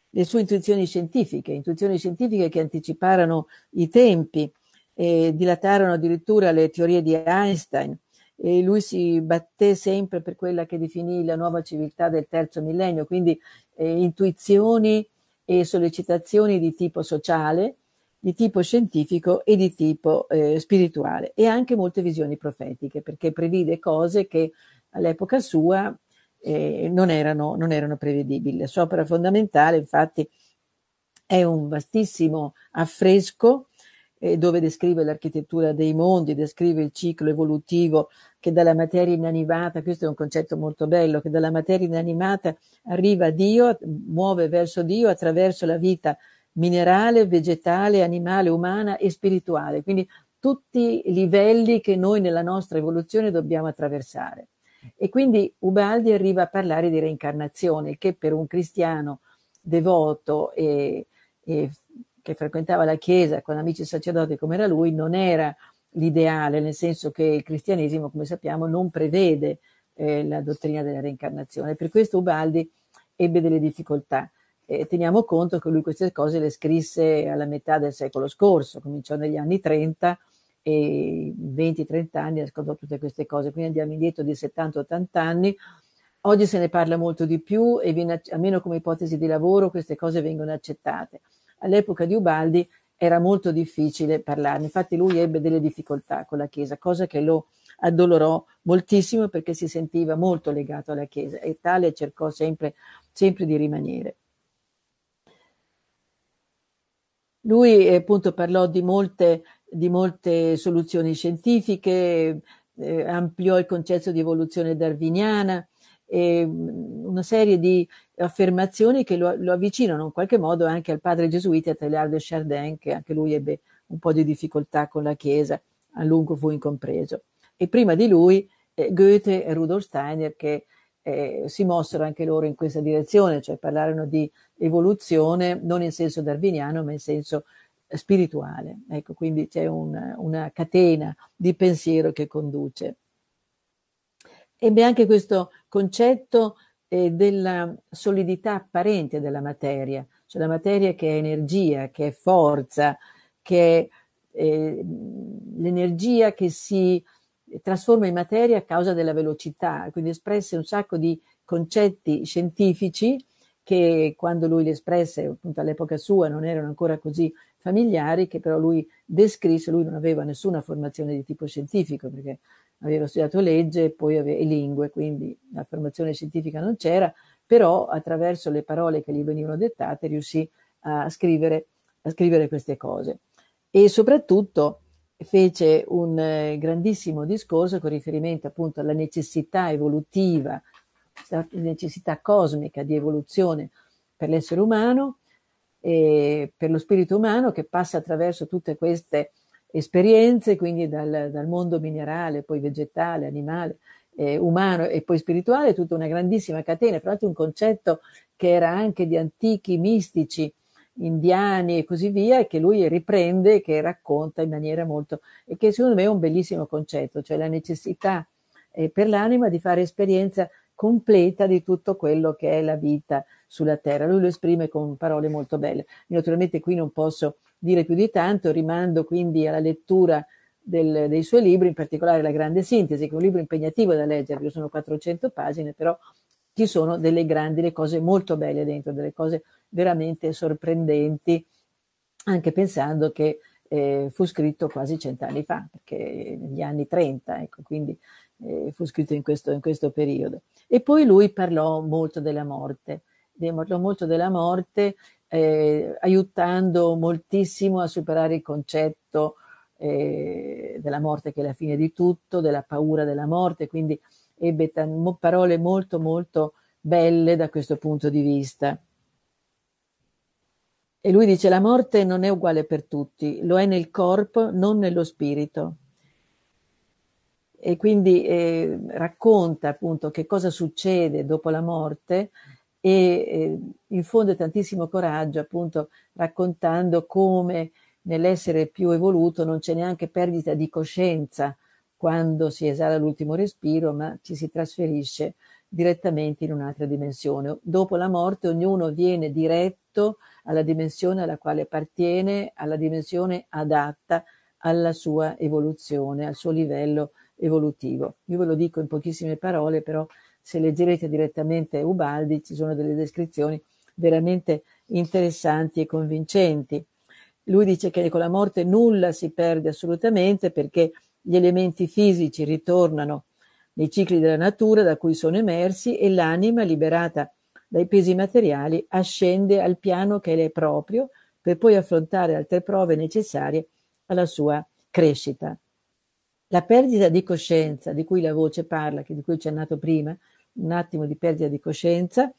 le sue intuizioni scientifiche, intuizioni scientifiche che anticiparono i tempi e dilatarono addirittura le teorie di Einstein. E lui si batté sempre per quella che definì la nuova civiltà del terzo millennio, quindi eh, intuizioni e sollecitazioni di tipo sociale, di tipo scientifico e di tipo eh, spirituale e anche molte visioni profetiche perché previde cose che all'epoca sua eh, non, erano, non, erano, prevedibili. La sua opera fondamentale infatti è un vastissimo affresco eh, dove descrive l'architettura dei mondi, descrive il ciclo evolutivo che dalla materia inanimata, questo è un concetto molto bello, che dalla materia inanimata arriva a Dio, muove verso Dio attraverso la vita minerale, vegetale, animale, umana e spirituale. Quindi tutti i livelli che noi nella nostra evoluzione dobbiamo attraversare. E quindi Ubaldi arriva a parlare di reincarnazione, che per un cristiano devoto e, e che frequentava la Chiesa con amici sacerdoti come era lui, non era l'ideale, nel senso che il cristianesimo, come sappiamo, non prevede eh, la dottrina della reincarnazione. Per questo Ubaldi ebbe delle difficoltà. Eh, teniamo conto che lui queste cose le scrisse alla metà del secolo scorso, cominciò negli anni 30 e 20-30 anni ascoltò tutte queste cose, quindi andiamo indietro di 70-80 anni. Oggi se ne parla molto di più e viene, almeno come ipotesi di lavoro queste cose vengono accettate all'epoca di Ubaldi era molto difficile parlarne, infatti lui ebbe delle difficoltà con la Chiesa, cosa che lo addolorò moltissimo perché si sentiva molto legato alla Chiesa e tale cercò sempre, sempre di rimanere. Lui eh, appunto parlò di molte, di molte soluzioni scientifiche, eh, ampliò il concetto di evoluzione darwiniana, e mm, una serie di affermazioni che lo, lo avvicinano in qualche modo anche al padre gesuita Teilhard de Chardin, che anche lui ebbe un po' di difficoltà con la Chiesa, a lungo fu incompreso. E prima di lui eh, Goethe e Rudolf Steiner che eh, si mossero anche loro in questa direzione, cioè parlarono di evoluzione non in senso darwiniano ma in senso eh, spirituale. Ecco, quindi c'è un, una catena di pensiero che conduce ebbe anche questo concetto eh, della solidità apparente della materia, cioè la materia che è energia, che è forza, che è eh, l'energia che si trasforma in materia a causa della velocità, quindi espresse un sacco di concetti scientifici che quando lui li espresse, appunto all'epoca sua, non erano ancora così familiari, che però lui descrisse, lui non aveva nessuna formazione di tipo scientifico, perché aveva studiato legge e poi aveva, e lingue, quindi la formazione scientifica non c'era, però attraverso le parole che gli venivano dettate riuscì a scrivere, a scrivere queste cose. E soprattutto fece un eh, grandissimo discorso con riferimento appunto alla necessità evolutiva, la necessità cosmica di evoluzione per l'essere umano e per lo spirito umano che passa attraverso tutte queste esperienze, quindi dal, dal mondo minerale, poi vegetale, animale, eh, umano e poi spirituale, tutta una grandissima catena, tra l'altro un concetto che era anche di antichi mistici indiani e così via, e che lui riprende, che racconta in maniera molto, e che secondo me è un bellissimo concetto, cioè la necessità eh, per l'anima di fare esperienza completa di tutto quello che è la vita sulla terra. Lui lo esprime con parole molto belle. naturalmente qui non posso dire più di tanto, rimando quindi alla lettura del, dei suoi libri, in particolare La Grande Sintesi, che è un libro impegnativo da leggere, perché sono 400 pagine, però ci sono delle grandi delle cose molto belle dentro, delle cose veramente sorprendenti, anche pensando che eh, fu scritto quasi cent'anni fa, perché negli anni 30, ecco, quindi eh, fu scritto in questo, in questo, periodo. E poi lui parlò molto della morte, parlò molto della morte, eh, aiutando moltissimo a superare il concetto eh, della morte che è la fine di tutto, della paura della morte, quindi ebbe t- parole molto molto belle da questo punto di vista. E lui dice la morte non è uguale per tutti, lo è nel corpo, non nello spirito e quindi eh, racconta appunto che cosa succede dopo la morte e eh, infonde tantissimo coraggio appunto raccontando come nell'essere più evoluto non c'è neanche perdita di coscienza quando si esala l'ultimo respiro ma ci si trasferisce direttamente in un'altra dimensione. Dopo la morte ognuno viene diretto alla dimensione alla quale appartiene, alla dimensione adatta alla sua evoluzione, al suo livello evolutivo. Io ve lo dico in pochissime parole, però se leggerete direttamente Ubaldi ci sono delle descrizioni veramente interessanti e convincenti. Lui dice che con la morte nulla si perde assolutamente perché gli elementi fisici ritornano nei cicli della natura da cui sono emersi e l'anima, liberata dai pesi materiali, ascende al piano che le è proprio per poi affrontare altre prove necessarie alla sua crescita. La perdita di coscienza di cui la voce parla, di cui ci è nato prima, un attimo di perdita di coscienza,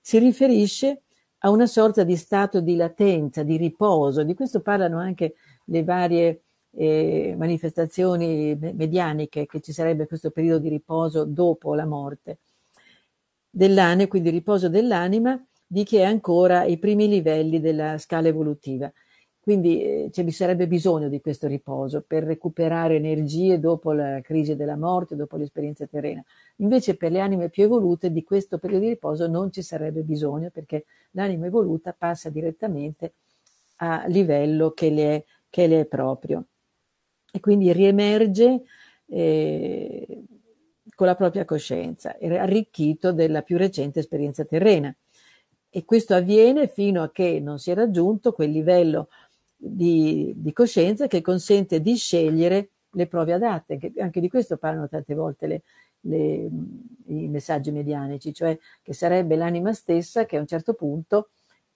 si riferisce a una sorta di stato di latenza, di riposo, di questo parlano anche le varie eh, manifestazioni medianiche che ci sarebbe questo periodo di riposo dopo la morte dell'ane, quindi riposo dell'anima di chi è ancora ai primi livelli della scala evolutiva. Quindi eh, ci cioè, sarebbe bisogno di questo riposo per recuperare energie dopo la crisi della morte, dopo l'esperienza terrena. Invece per le anime più evolute di questo periodo di riposo non ci sarebbe bisogno perché l'anima evoluta passa direttamente a livello che le è, che le è proprio. E quindi riemerge eh, con la propria coscienza, arricchito della più recente esperienza terrena. E questo avviene fino a che non si è raggiunto quel livello di, di coscienza che consente di scegliere le prove adatte, anche di questo parlano tante volte le, le, i messaggi medianici, cioè che sarebbe l'anima stessa che a un certo punto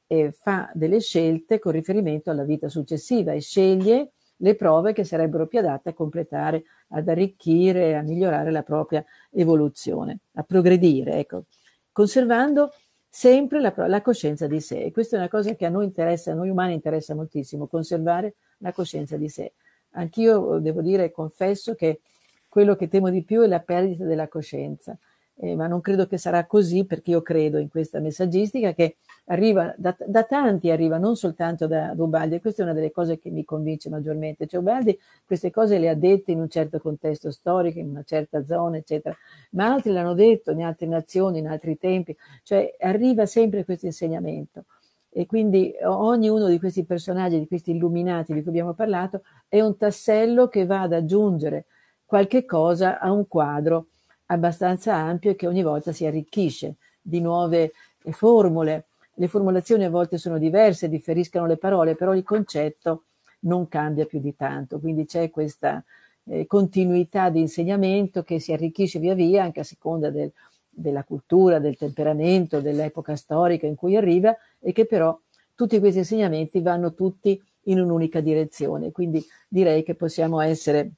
eh, fa delle scelte con riferimento alla vita successiva e sceglie le prove che sarebbero più adatte a completare, ad arricchire, a migliorare la propria evoluzione, a progredire, ecco, conservando sempre la, la, coscienza di sé. E questa è una cosa che a noi interessa, a noi umani interessa moltissimo, conservare la coscienza di sé. Anch'io eh, devo dire, confesso che quello che temo di più è la perdita della coscienza, eh, ma non credo che sarà così perché io credo in questa messaggistica che arriva da, da, tanti, arriva non soltanto da, da Ubaldi, e questa è una delle cose che mi convince maggiormente. Cioè, Ubaldi queste cose le ha dette in un certo contesto storico, in una certa zona, eccetera, ma altri l'hanno detto in altre nazioni, in altri tempi, cioè arriva sempre questo insegnamento. E quindi ognuno di questi personaggi, di questi illuminati di cui abbiamo parlato, è un tassello che va ad aggiungere qualche cosa a un quadro abbastanza ampio e che ogni volta si arricchisce di nuove formule, le formulazioni a volte sono diverse, differiscono le parole, però il concetto non cambia più di tanto, quindi c'è questa eh, continuità di insegnamento che si arricchisce via via anche a seconda del, della cultura, del temperamento, dell'epoca storica in cui arriva e che però tutti questi insegnamenti vanno tutti in un'unica direzione, quindi direi che possiamo essere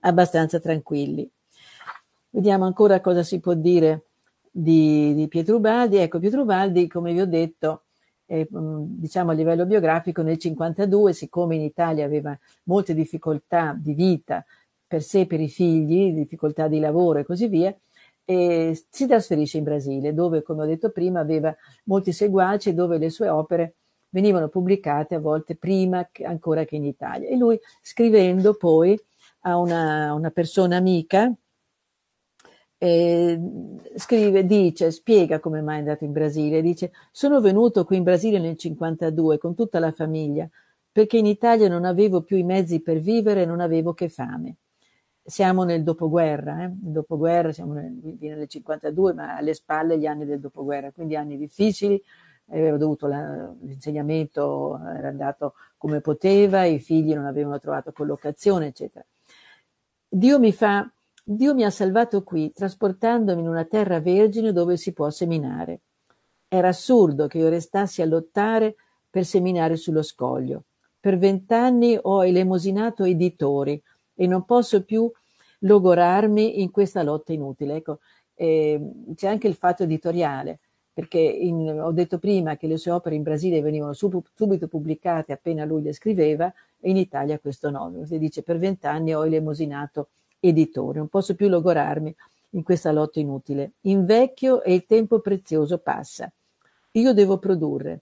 abbastanza tranquilli. Vediamo ancora cosa si può dire di, di Pietro Ubaldi. Ecco, Pietro Ubaldi, come vi ho detto, eh, diciamo a livello biografico nel 1952, siccome in Italia aveva molte difficoltà di vita per sé e per i figli, difficoltà di lavoro e così via, eh, si trasferisce in Brasile, dove, come ho detto prima, aveva molti seguaci e dove le sue opere venivano pubblicate a volte prima che, ancora che in Italia. E lui, scrivendo poi a una, una persona amica, eh, scrive, dice, spiega come mai è andato in Brasile, dice sono venuto qui in Brasile nel 52 con tutta la famiglia perché in Italia non avevo più i mezzi per vivere e non avevo che fame. Siamo nel dopoguerra, eh? dopoguerra siamo nel, nel 52 ma alle spalle gli anni del dopoguerra, quindi anni difficili, aveva eh, dovuto la, l'insegnamento, era andato come poteva, i figli non avevano trovato collocazione, eccetera. Dio mi fa Dio mi ha salvato qui, trasportandomi in una terra vergine dove si può seminare. Era assurdo che io restassi a lottare per seminare sullo scoglio. Per vent'anni ho elemosinato editori e non posso più logorarmi in questa lotta inutile. Ecco, eh, c'è anche il fatto editoriale, perché in, ho detto prima che le sue opere in Brasile venivano sub, subito pubblicate appena lui le scriveva, e in Italia questo no. Si dice per vent'anni ho elemosinato editore. Non posso più logorarmi in questa lotta inutile. Invecchio e il tempo prezioso passa. Io devo produrre.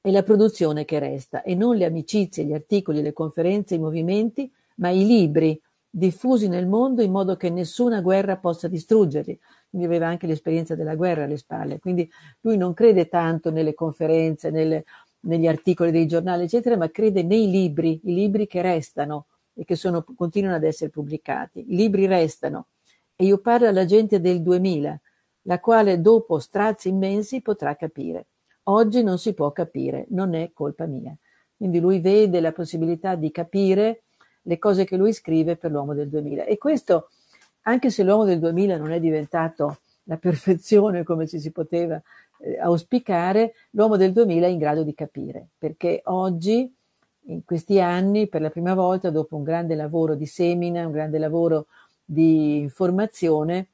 È la produzione che resta e non le amicizie, gli articoli, le conferenze, i movimenti, ma i libri diffusi nel mondo in modo che nessuna guerra possa distruggerli. Quindi aveva anche l'esperienza della guerra alle spalle. Quindi lui non crede tanto nelle conferenze, nelle, negli articoli dei giornali, eccetera, ma crede nei libri, i libri che restano, e che sono, continuano ad essere pubblicati. I libri restano e io parlo alla gente del 2000, la quale dopo strazi immensi potrà capire. Oggi non si può capire, non è colpa mia. Quindi lui vede la possibilità di capire le cose che lui scrive per l'uomo del 2000. E questo, anche se l'uomo del 2000 non è diventato la perfezione come ci si poteva eh, auspicare, l'uomo del 2000 è in grado di capire, perché oggi in questi anni, per la prima volta, dopo un grande lavoro di semina, un grande lavoro di informazione,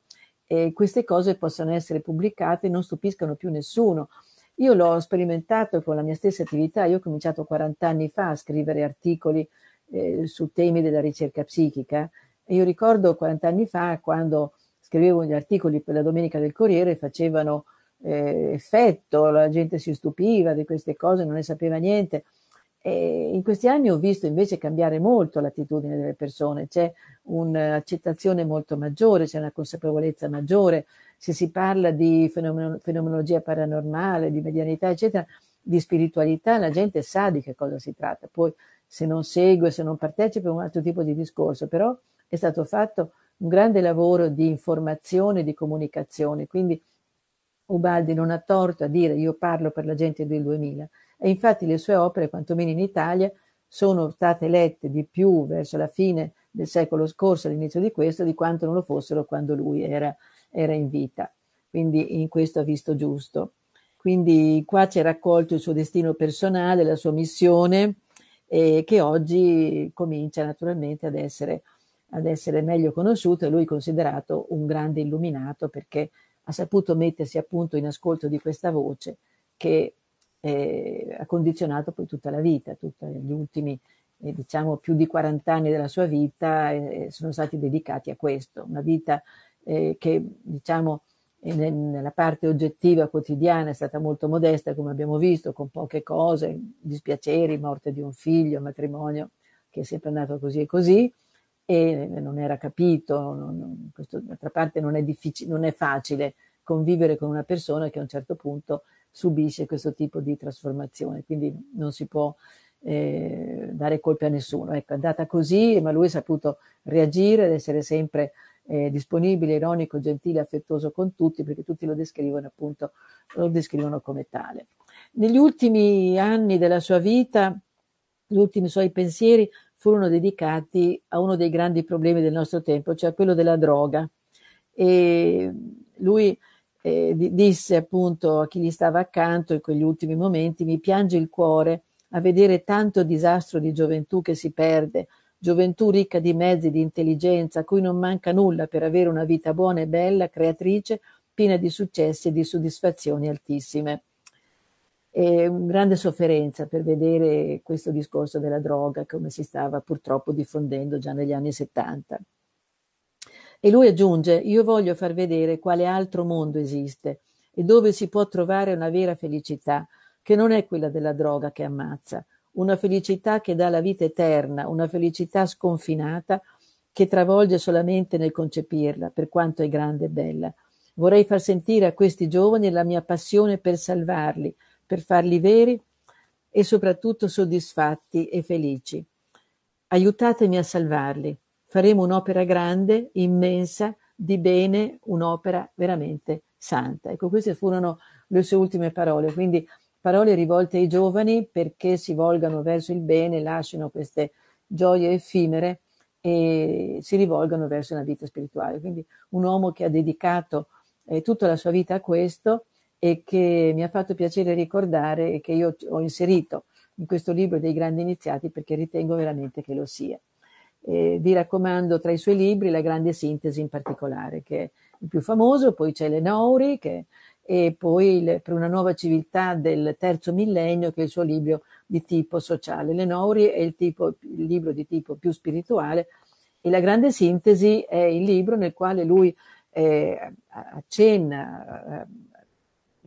eh, queste cose possono essere pubblicate, e non stupiscano più nessuno. Io l'ho sperimentato con la mia stessa attività, io ho cominciato 40 anni fa a scrivere articoli eh, su temi della ricerca psichica e io ricordo 40 anni fa quando scrivevo gli articoli per la Domenica del Corriere facevano eh, effetto, la gente si stupiva di queste cose, non ne sapeva niente. E in questi anni ho visto invece cambiare molto l'attitudine delle persone, c'è un'accettazione molto maggiore, c'è una consapevolezza maggiore, se si parla di fenomen- fenomenologia paranormale, di medianità, eccetera, di spiritualità, la gente sa di che cosa si tratta, poi se non segue, se non partecipa è un altro tipo di discorso, però è stato fatto un grande lavoro di informazione, di comunicazione, quindi Ubaldi non ha torto a dire io parlo per la gente del 2000 e infatti le sue opere, quantomeno in Italia, sono state lette di più verso la fine del secolo scorso, all'inizio di questo, di quanto non lo fossero quando lui era, era in vita. Quindi in questo ha visto giusto. Quindi qua c'è raccolto il suo destino personale, la sua missione, eh, che oggi comincia naturalmente ad essere, ad essere meglio conosciuto e lui considerato un grande illuminato perché ha saputo mettersi appunto in ascolto di questa voce che eh, ha condizionato poi tutta la vita, tutti gli ultimi eh, diciamo più di 40 anni della sua vita eh, sono stati dedicati a questo, una vita eh, che diciamo eh, nella parte oggettiva quotidiana è stata molto modesta come abbiamo visto, con poche cose, dispiaceri, morte di un figlio, matrimonio che è sempre andato così e così e eh, non era capito, non, non, questo, d'altra parte non è, difficile, non è facile convivere con una persona che a un certo punto subisce questo tipo di trasformazione, quindi non si può eh, dare colpe a nessuno. Ecco, è andata così, ma lui ha saputo reagire ed essere sempre eh, disponibile, ironico, gentile, affettuoso con tutti, perché tutti lo descrivono appunto, lo descrivono come tale. Negli ultimi anni della sua vita, gli ultimi suoi pensieri furono dedicati a uno dei grandi problemi del nostro tempo, cioè quello della droga. E lui eh, disse appunto a chi gli stava accanto in quegli ultimi momenti, mi piange il cuore a vedere tanto disastro di gioventù che si perde, gioventù ricca di mezzi, di intelligenza, a cui non manca nulla per avere una vita buona e bella, creatrice, piena di successi e di soddisfazioni altissime. È una grande sofferenza per vedere questo discorso della droga come si stava purtroppo diffondendo già negli anni 70. E lui aggiunge: Io voglio far vedere quale altro mondo esiste e dove si può trovare una vera felicità, che non è quella della droga che ammazza, una felicità che dà la vita eterna, una felicità sconfinata che travolge solamente nel concepirla, per quanto è grande e bella. Vorrei far sentire a questi giovani la mia passione per salvarli, per farli veri e soprattutto soddisfatti e felici. Aiutatemi a salvarli. Faremo un'opera grande, immensa, di bene, un'opera veramente santa. Ecco, queste furono le sue ultime parole, quindi parole rivolte ai giovani perché si volgano verso il bene, lasciano queste gioie effimere e si rivolgano verso una vita spirituale. Quindi un uomo che ha dedicato eh, tutta la sua vita a questo e che mi ha fatto piacere ricordare e che io ho inserito in questo libro dei grandi iniziati perché ritengo veramente che lo sia. Eh, vi raccomando tra i suoi libri la grande sintesi in particolare, che è il più famoso, poi c'è Lenouri, che, e poi il, per una nuova civiltà del terzo millennio, che è il suo libro di tipo sociale. Lenouri è il, tipo, il libro di tipo più spirituale e la grande sintesi è il libro nel quale lui eh, accenna, eh,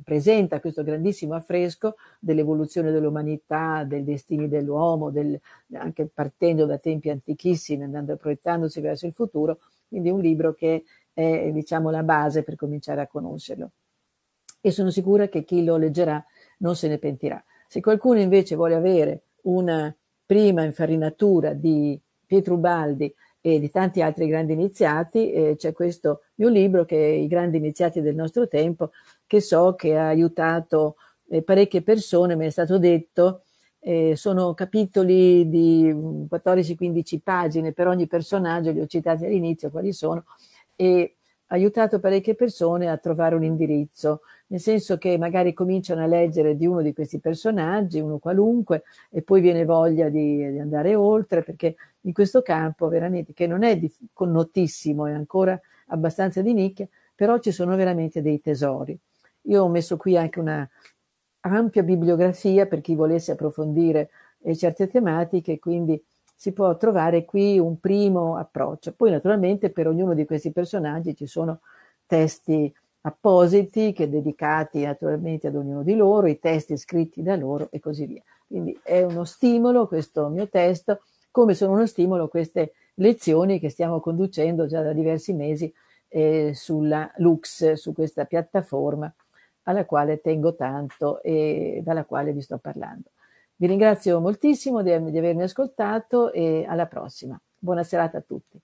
presenta questo grandissimo affresco dell'evoluzione dell'umanità, dei destini dell'uomo, del, anche partendo da tempi antichissimi, andando proiettandosi verso il futuro, quindi un libro che è diciamo, la base per cominciare a conoscerlo. E sono sicura che chi lo leggerà non se ne pentirà. Se qualcuno invece vuole avere una prima infarinatura di Pietro Ubaldi e di tanti altri grandi iniziati, eh, c'è questo mio libro che i grandi iniziati del nostro tempo che so che ha aiutato eh, parecchie persone, mi è stato detto, eh, sono capitoli di 14-15 mm, pagine per ogni personaggio, li ho citati all'inizio quali sono, e ha aiutato parecchie persone a trovare un indirizzo, nel senso che magari cominciano a leggere di uno di questi personaggi, uno qualunque, e poi viene voglia di, di andare oltre, perché in questo campo veramente, che non è di, connotissimo, è ancora abbastanza di nicchia, però ci sono veramente dei tesori. Io ho messo qui anche una ampia bibliografia per chi volesse approfondire eh, certe tematiche, quindi si può trovare qui un primo approccio. Poi naturalmente per ognuno di questi personaggi ci sono testi appositi che dedicati naturalmente ad ognuno di loro, i testi scritti da loro e così via. Quindi è uno stimolo questo mio testo, come sono uno stimolo queste lezioni che stiamo conducendo già da diversi mesi eh, sulla Lux, su questa piattaforma alla quale tengo tanto e dalla quale vi sto parlando. Vi ringrazio moltissimo di, di avermi ascoltato e alla prossima. Buona serata a tutti.